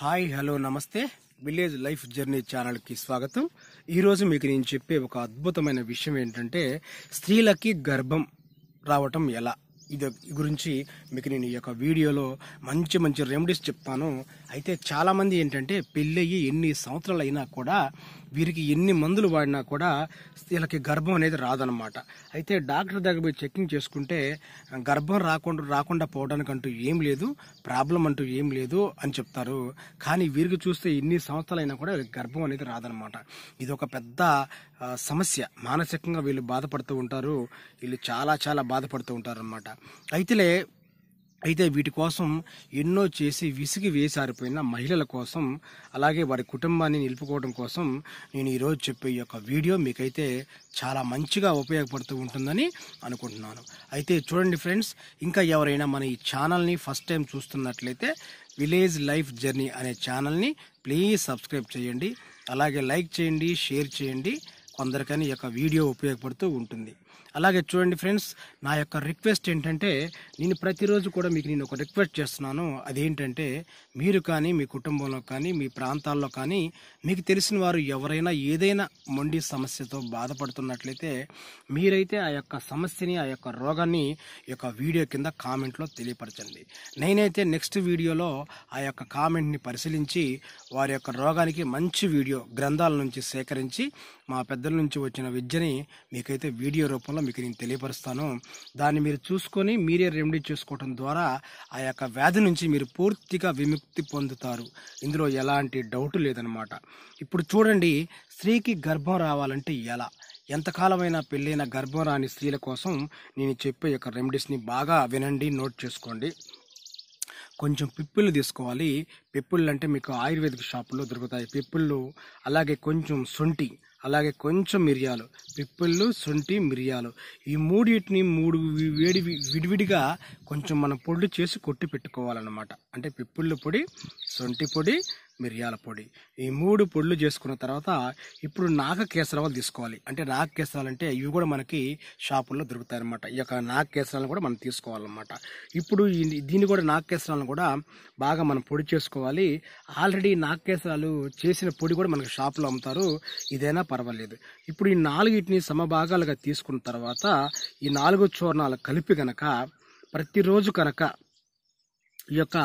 hi hello నమస్తే village life journey ఛానల్కి స్వాగతం ఈరోజు మీకు నేను చెప్పే ఒక అద్భుతమైన విషయం ఏంటంటే స్త్రీలకి గర్భం రావటం ఎలా ఇది గురించి మీకు నేను ఈ యొక్క వీడియోలో మంచి మంచి రెమెడీస్ చెప్తాను అయితే చాలామంది ఏంటంటే పెళ్ళయ్యి ఎన్ని సంవత్సరాలు అయినా కూడా వీరికి ఎన్ని మందులు వాడినా కూడా వీళ్ళకి గర్భం అనేది రాదనమాట అయితే డాక్టర్ దగ్గర పోయి చెకింగ్ చేసుకుంటే గర్భం రాకుండా రాకుండా పోవడానికి అంటూ ఏం లేదు ప్రాబ్లం అంటూ ఏం లేదు అని చెప్తారు కానీ వీరికి చూస్తే ఎన్ని సంవత్సరాలైనా కూడా గర్భం అనేది రాదనమాట ఇది ఒక పెద్ద సమస్య మానసికంగా వీళ్ళు బాధపడుతూ ఉంటారు వీళ్ళు చాలా చాలా బాధపడుతూ ఉంటారు అనమాట అయితేలే అయితే వీటి కోసం ఎన్నో చేసి విసిగి వేసారిపోయిన మహిళల కోసం అలాగే వారి కుటుంబాన్ని నిలుపుకోవడం కోసం నేను ఈరోజు చెప్పే యొక్క వీడియో మీకైతే చాలా మంచిగా ఉపయోగపడుతూ ఉంటుందని అనుకుంటున్నాను అయితే చూడండి ఫ్రెండ్స్ ఇంకా ఎవరైనా మన ఈ ఛానల్ని ఫస్ట్ టైం చూస్తున్నట్లయితే విలేజ్ లైఫ్ జర్నీ అనే ఛానల్ని ప్లీజ్ సబ్స్క్రైబ్ చేయండి అలాగే లైక్ చేయండి షేర్ చేయండి కొందరికని యొక్క వీడియో ఉపయోగపడుతూ ఉంటుంది అలాగే చూడండి ఫ్రెండ్స్ నా యొక్క రిక్వెస్ట్ ఏంటంటే నేను ప్రతిరోజు కూడా మీకు నేను ఒక రిక్వెస్ట్ చేస్తున్నాను అదేంటంటే మీరు కానీ మీ కుటుంబంలో కానీ మీ ప్రాంతాల్లో కానీ మీకు తెలిసిన వారు ఎవరైనా ఏదైనా మొండి సమస్యతో బాధపడుతున్నట్లయితే మీరైతే ఆ యొక్క సమస్యని ఆ యొక్క రోగాన్ని యొక్క వీడియో కింద కామెంట్లో తెలియపరచండి నేనైతే నెక్స్ట్ వీడియోలో ఆ యొక్క కామెంట్ని పరిశీలించి వారి యొక్క రోగానికి మంచి వీడియో గ్రంథాల నుంచి సేకరించి మా పెద్దల నుంచి వచ్చిన విద్యని మీకైతే వీడియో రూపం రూపంలో మీకు నేను తెలియపరుస్తాను దాన్ని మీరు చూసుకొని మీరే రెమెడీ చేసుకోవటం ద్వారా ఆ యొక్క వ్యాధి నుంచి మీరు పూర్తిగా విముక్తి పొందుతారు ఇందులో ఎలాంటి డౌట్ లేదనమాట ఇప్పుడు చూడండి స్త్రీకి గర్భం రావాలంటే ఎలా ఎంతకాలమైన పెళ్ళైన గర్భం రాని స్త్రీల కోసం నేను చెప్పే యొక్క రెమెడీస్ని బాగా వినండి నోట్ చేసుకోండి కొంచెం పిప్పులు తీసుకోవాలి పిప్పుళ్ళు అంటే మీకు ఆయుర్వేదిక్ షాపుల్లో దొరుకుతాయి పిప్పుళ్ళు అలాగే కొంచెం సొంటి అలాగే కొంచెం మిరియాలు పిప్పిళ్ళు శొంఠి మిరియాలు ఈ మూడింటిని మూడు వేడి విడివిడిగా కొంచెం మనం పొడి చేసి కొట్టి పెట్టుకోవాలన్నమాట అంటే పిప్పిళ్ళు పొడి శొంఠి పొడి మిరియాల పొడి ఈ మూడు పొడులు చేసుకున్న తర్వాత ఇప్పుడు నాక కేసరాలు తీసుకోవాలి అంటే నాక కేసరాలు అంటే ఇవి కూడా మనకి షాపుల్లో దొరుకుతాయి అనమాట ఈ యొక్క నాక కేసరాలను కూడా మనం తీసుకోవాలన్నమాట ఇప్పుడు దీన్ని కూడా నాక కేసరాలను కూడా బాగా మనం పొడి చేసుకోవాలి ఆల్రెడీ నాక కేసరాలు చేసిన పొడి కూడా మనకి షాపులో అమ్ముతారు ఇదైనా పర్వాలేదు ఇప్పుడు ఈ నాలుగిటిని సమభాగాలుగా తీసుకున్న తర్వాత ఈ నాలుగు చూర్ణాలు కలిపి గనక ప్రతిరోజు కనుక ఈ యొక్క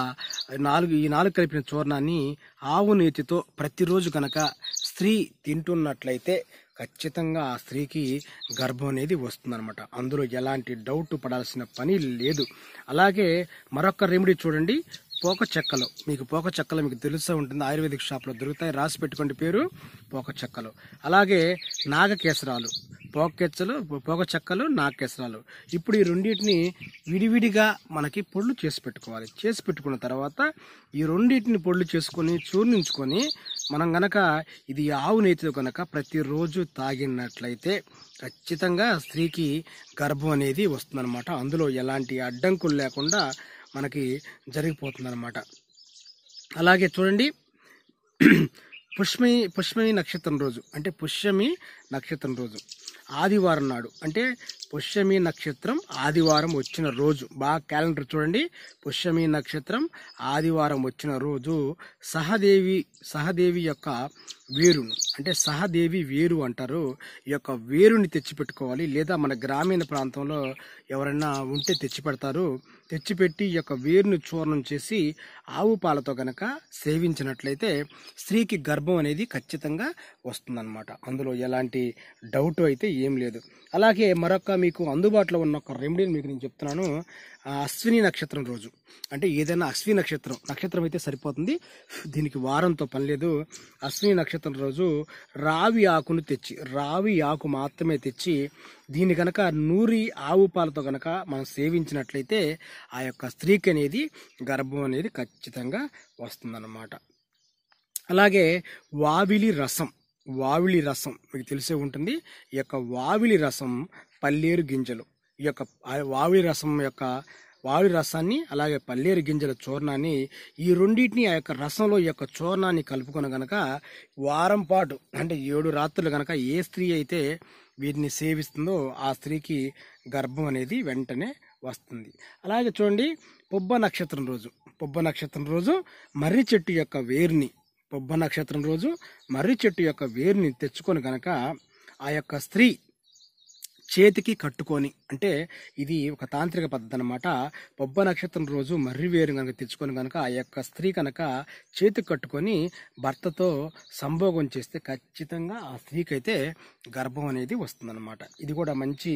నాలుగు ఈ నాలుగు కలిపిన చూర్ణాన్ని ఆవు నేతితో ప్రతిరోజు కనుక స్త్రీ తింటున్నట్లయితే ఖచ్చితంగా ఆ స్త్రీకి గర్భం అనేది వస్తుందన్నమాట అందులో ఎలాంటి డౌట్ పడాల్సిన పని లేదు అలాగే మరొక రెమెడీ చూడండి పోక చెక్కలు మీకు పోక చెక్కలు మీకు తెలుస్తూ ఉంటుంది ఆయుర్వేదిక్ షాప్లో దొరుకుతాయి రాసి పెట్టుకోండి పేరు పోక చెక్కలు అలాగే నాగకేసరాలు పోకెచ్చలు పోక చెక్కలు నాగకేసరాలు ఇప్పుడు ఈ రెండింటిని విడివిడిగా మనకి పొళ్ళు చేసి పెట్టుకోవాలి చేసి పెట్టుకున్న తర్వాత ఈ రెండింటిని పొళ్ళు చేసుకొని చూర్ణించుకొని మనం గనక ఇది ఆవు నేతితో కనుక ప్రతిరోజు తాగినట్లయితే ఖచ్చితంగా స్త్రీకి గర్భం అనేది వస్తుందన్నమాట అందులో ఎలాంటి అడ్డంకులు లేకుండా మనకి అనమాట అలాగే చూడండి పుష్మి పుష్మి నక్షత్రం రోజు అంటే పుష్యమి నక్షత్రం రోజు ఆదివారం నాడు అంటే పుష్యమి నక్షత్రం ఆదివారం వచ్చిన రోజు బాగా క్యాలెండర్ చూడండి పుష్యమి నక్షత్రం ఆదివారం వచ్చిన రోజు సహదేవి సహదేవి యొక్క వేరును అంటే సహదేవి వేరు అంటారు ఈ యొక్క వేరుని తెచ్చిపెట్టుకోవాలి లేదా మన గ్రామీణ ప్రాంతంలో ఎవరైనా ఉంటే తెచ్చిపెడతారు తెచ్చిపెట్టి ఈ యొక్క వేరును చూర్ణం చేసి ఆవు పాలతో కనుక సేవించినట్లయితే స్త్రీకి గర్భం అనేది ఖచ్చితంగా వస్తుందన్నమాట అందులో ఎలాంటి డౌట్ అయితే ఏం లేదు అలాగే మరొక మీకు అందుబాటులో ఉన్న ఒక రెమెడీని మీకు నేను చెప్తున్నాను అశ్విని నక్షత్రం రోజు అంటే ఏదైనా అశ్విని నక్షత్రం నక్షత్రం అయితే సరిపోతుంది దీనికి వారంతో పని లేదు అశ్విని నక్షత్రం రోజు రావి ఆకును తెచ్చి రావి ఆకు మాత్రమే తెచ్చి దీన్ని కనుక నూరి ఆవు పాలతో కనుక మనం సేవించినట్లయితే ఆ యొక్క స్త్రీకి అనేది గర్భం అనేది ఖచ్చితంగా వస్తుందన్నమాట అలాగే వావిలి రసం వావిలి రసం మీకు తెలిసే ఉంటుంది ఈ యొక్క వావిలి రసం పల్లేరు గింజలు ఈ యొక్క వావి రసం యొక్క వావి రసాన్ని అలాగే పల్లేరు గింజల చూర్ణాన్ని ఈ రెండింటిని ఆ యొక్క రసంలో ఈ యొక్క చూర్ణాన్ని కలుపుకుని గనక వారం పాటు అంటే ఏడు రాత్రులు గనక ఏ స్త్రీ అయితే వీటిని సేవిస్తుందో ఆ స్త్రీకి గర్భం అనేది వెంటనే వస్తుంది అలాగే చూడండి పొబ్బ నక్షత్రం రోజు పొబ్బ నక్షత్రం రోజు మర్రి చెట్టు యొక్క వేరుని పొబ్బ నక్షత్రం రోజు మర్రి చెట్టు యొక్క వేరుని తెచ్చుకొని గనక ఆ యొక్క స్త్రీ చేతికి కట్టుకొని అంటే ఇది ఒక తాంత్రిక పద్ధతి అనమాట బొబ్బ నక్షత్రం రోజు మర్రి వేరు కనుక తెచ్చుకొని కనుక ఆ యొక్క స్త్రీ కనుక చేతికి కట్టుకొని భర్తతో సంభోగం చేస్తే ఖచ్చితంగా ఆ స్త్రీకి అయితే గర్భం అనేది వస్తుందన్నమాట ఇది కూడా మంచి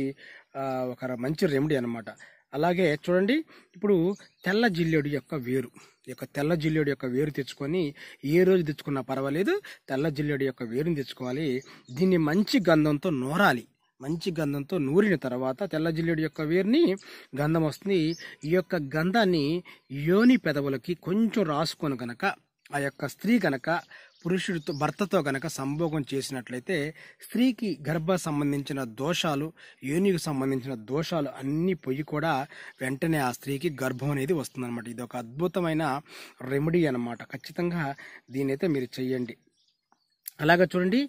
ఒక మంచి రెమెడీ అనమాట అలాగే చూడండి ఇప్పుడు తెల్ల జిల్లెడు యొక్క వేరు యొక్క తెల్ల జిల్లెడు యొక్క వేరు తెచ్చుకొని ఏ రోజు తెచ్చుకున్నా పర్వాలేదు తెల్ల జిల్లెడు యొక్క వేరుని తెచ్చుకోవాలి దీన్ని మంచి గంధంతో నూరాలి మంచి గంధంతో నూరిన తర్వాత తెల్ల జిల్లేడు యొక్క వేరుని గంధం వస్తుంది ఈ యొక్క గంధాన్ని యోని పెదవులకి కొంచెం రాసుకొని కనుక ఆ యొక్క స్త్రీ కనుక పురుషుడితో భర్తతో గనక సంభోగం చేసినట్లయితే స్త్రీకి గర్భ సంబంధించిన దోషాలు యోనికి సంబంధించిన దోషాలు అన్నీ పొయ్యి కూడా వెంటనే ఆ స్త్రీకి గర్భం అనేది వస్తుందన్నమాట ఇది ఒక అద్భుతమైన రెమెడీ అనమాట ఖచ్చితంగా దీనైతే మీరు చెయ్యండి అలాగే చూడండి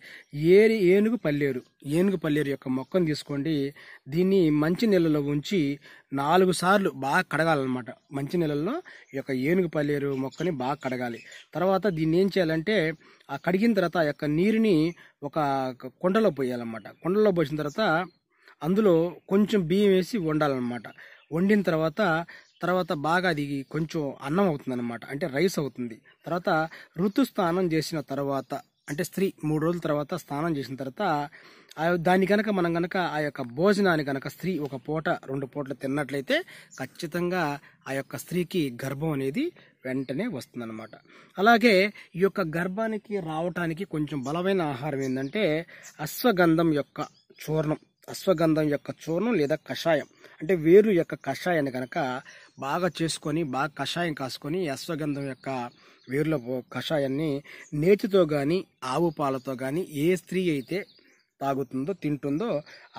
ఏరి ఏనుగు పల్లేరు ఏనుగు పల్లేరు యొక్క మొక్కను తీసుకోండి దీన్ని మంచి నీళ్ళలో ఉంచి నాలుగు సార్లు బాగా కడగాలన్నమాట మంచి నీళ్ళల్లో ఈ యొక్క ఏనుగు పల్లేరు మొక్కని బాగా కడగాలి తర్వాత దీన్ని ఏం చేయాలంటే ఆ కడిగిన తర్వాత ఆ యొక్క నీరుని ఒక కొండలో పోయాలన్నమాట కొండలో పోసిన తర్వాత అందులో కొంచెం బియ్యం వేసి వండాలన్నమాట వండిన తర్వాత తర్వాత బాగా అది కొంచెం అన్నం అవుతుందన్నమాట అంటే రైస్ అవుతుంది తర్వాత ఋతుస్నానం చేసిన తర్వాత అంటే స్త్రీ మూడు రోజుల తర్వాత స్నానం చేసిన తర్వాత ఆ దాన్ని కనుక మనం కనుక ఆ యొక్క భోజనాన్ని కనుక స్త్రీ ఒక పూట రెండు పూటలు తిన్నట్లయితే ఖచ్చితంగా ఆ యొక్క స్త్రీకి గర్భం అనేది వెంటనే వస్తుందన్నమాట అలాగే ఈ యొక్క గర్భానికి రావటానికి కొంచెం బలమైన ఆహారం ఏంటంటే అశ్వగంధం యొక్క చూర్ణం అశ్వగంధం యొక్క చూర్ణం లేదా కషాయం అంటే వేరు యొక్క కషాయాన్ని కనుక బాగా చేసుకొని బాగా కషాయం కాసుకొని అశ్వగంధం యొక్క వేరులో కషాయాన్ని నేతితో కానీ ఆవు పాలతో కానీ ఏ స్త్రీ అయితే తాగుతుందో తింటుందో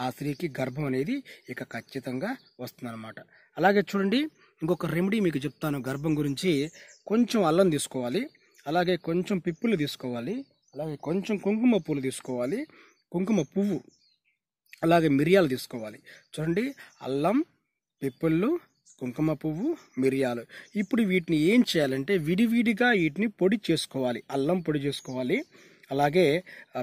ఆ స్త్రీకి గర్భం అనేది ఇక ఖచ్చితంగా వస్తుందన్నమాట అలాగే చూడండి ఇంకొక రెమెడీ మీకు చెప్తాను గర్భం గురించి కొంచెం అల్లం తీసుకోవాలి అలాగే కొంచెం పిప్పులు తీసుకోవాలి అలాగే కొంచెం కుంకుమ పూలు తీసుకోవాలి కుంకుమ పువ్వు అలాగే మిరియాలు తీసుకోవాలి చూడండి అల్లం పిప్పుళ్ళు కుంకుమ పువ్వు మిరియాలు ఇప్పుడు వీటిని ఏం చేయాలంటే విడివిడిగా వీటిని పొడి చేసుకోవాలి అల్లం పొడి చేసుకోవాలి అలాగే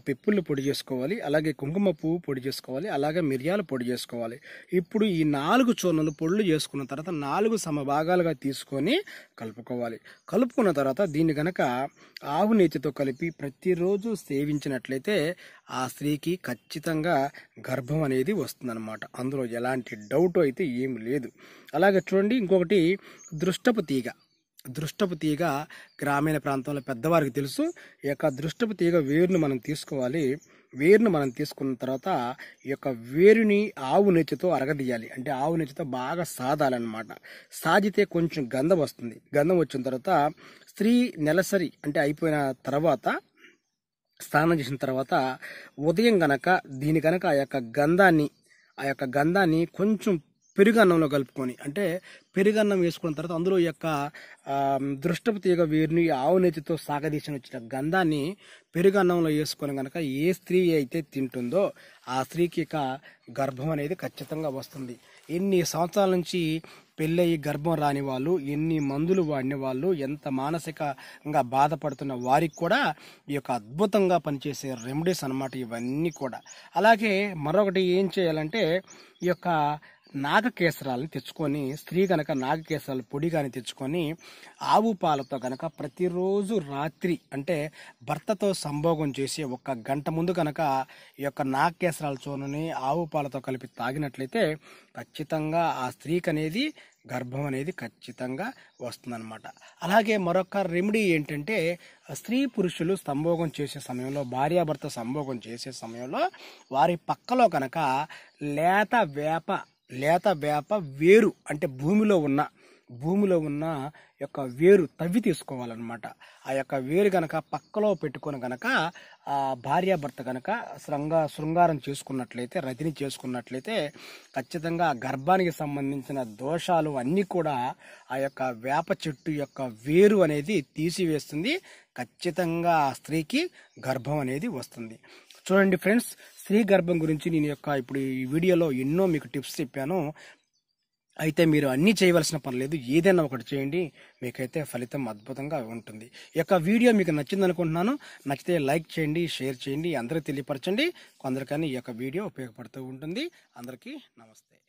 పిప్పుళ్ళు పొడి చేసుకోవాలి అలాగే కుంకుమ పువ్వు పొడి చేసుకోవాలి అలాగే మిరియాలు పొడి చేసుకోవాలి ఇప్పుడు ఈ నాలుగు చూర్ణలు పొడులు చేసుకున్న తర్వాత నాలుగు సమభాగాలుగా తీసుకొని కలుపుకోవాలి కలుపుకున్న తర్వాత దీన్ని గనక ఆవు నీతితో కలిపి ప్రతిరోజు సేవించినట్లయితే ఆ స్త్రీకి ఖచ్చితంగా గర్భం అనేది వస్తుందన్నమాట అందులో ఎలాంటి డౌట్ అయితే ఏం లేదు అలాగే చూడండి ఇంకొకటి దృష్టపు తీగ దృష్టపు తీగ గ్రామీణ ప్రాంతంలో పెద్దవారికి తెలుసు ఈ యొక్క దృష్టపు తీగ వేరును మనం తీసుకోవాలి వేరును మనం తీసుకున్న తర్వాత ఈ యొక్క వేరుని ఆవు నెచ్చితో అరగదీయాలి అంటే ఆవు నెచ్చితో బాగా సాదాలన్నమాట సాదితే కొంచెం గంధం వస్తుంది గంధం వచ్చిన తర్వాత స్త్రీ నెలసరి అంటే అయిపోయిన తర్వాత స్నానం చేసిన తర్వాత ఉదయం గనక దీని కనుక ఆ యొక్క గంధాన్ని ఆ యొక్క గంధాన్ని కొంచెం పెరుగు అన్నంలో కలుపుకొని అంటే పెరుగు అన్నం వేసుకున్న తర్వాత అందులో యొక్క దృష్టపు తీగ వేరుని ఆవు నెత్తితో సాగదీసిన వచ్చిన గంధాన్ని పెరుగు అన్నంలో వేసుకొని కనుక ఏ స్త్రీ అయితే తింటుందో ఆ స్త్రీకి ఇక గర్భం అనేది ఖచ్చితంగా వస్తుంది ఎన్ని సంవత్సరాల నుంచి పెళ్ళయి గర్భం రాని వాళ్ళు ఎన్ని మందులు వాడిన వాళ్ళు ఎంత మానసికంగా బాధపడుతున్న వారికి కూడా ఈ యొక్క అద్భుతంగా పనిచేసే రెమెడీస్ అనమాట ఇవన్నీ కూడా అలాగే మరొకటి ఏం చేయాలంటే ఈ యొక్క నాగకేసరాలని తెచ్చుకొని స్త్రీ గనక నాగకేసరాల పొడి కానీ తెచ్చుకొని ఆవు పాలతో గనక ప్రతిరోజు రాత్రి అంటే భర్తతో సంభోగం చేసి ఒక గంట ముందు గనక ఈ యొక్క నాగకేసరాల చూనని ఆవు పాలతో కలిపి తాగినట్లయితే ఖచ్చితంగా ఆ స్త్రీకి అనేది గర్భం అనేది ఖచ్చితంగా వస్తుందన్నమాట అలాగే మరొక రెమెడీ ఏంటంటే స్త్రీ పురుషులు సంభోగం చేసే సమయంలో భార్యాభర్త సంభోగం చేసే సమయంలో వారి పక్కలో కనుక లేత వేప లేత వేప వేరు అంటే భూమిలో ఉన్న భూమిలో ఉన్న యొక్క వేరు తవ్వి తీసుకోవాలన్నమాట ఆ యొక్క వేరు గనక పక్కలో పెట్టుకొని గనక భార్యాభర్త గనక శృంగ శృంగారం చేసుకున్నట్లయితే రతిని చేసుకున్నట్లయితే ఖచ్చితంగా గర్భానికి సంబంధించిన దోషాలు అన్నీ కూడా ఆ యొక్క వేప చెట్టు యొక్క వేరు అనేది తీసివేస్తుంది ఖచ్చితంగా ఆ స్త్రీకి గర్భం అనేది వస్తుంది చూడండి ఫ్రెండ్స్ స్త్రీ గర్భం గురించి నేను యొక్క ఇప్పుడు ఈ వీడియోలో ఎన్నో మీకు టిప్స్ చెప్పాను అయితే మీరు అన్నీ చేయవలసిన పని లేదు ఏదైనా ఒకటి చేయండి మీకైతే ఫలితం అద్భుతంగా ఉంటుంది ఈ యొక్క వీడియో మీకు నచ్చింది అనుకుంటున్నాను నచ్చితే లైక్ చేయండి షేర్ చేయండి అందరికీ తెలియపరచండి కొందరికని ఈ యొక్క వీడియో ఉపయోగపడుతూ ఉంటుంది అందరికీ నమస్తే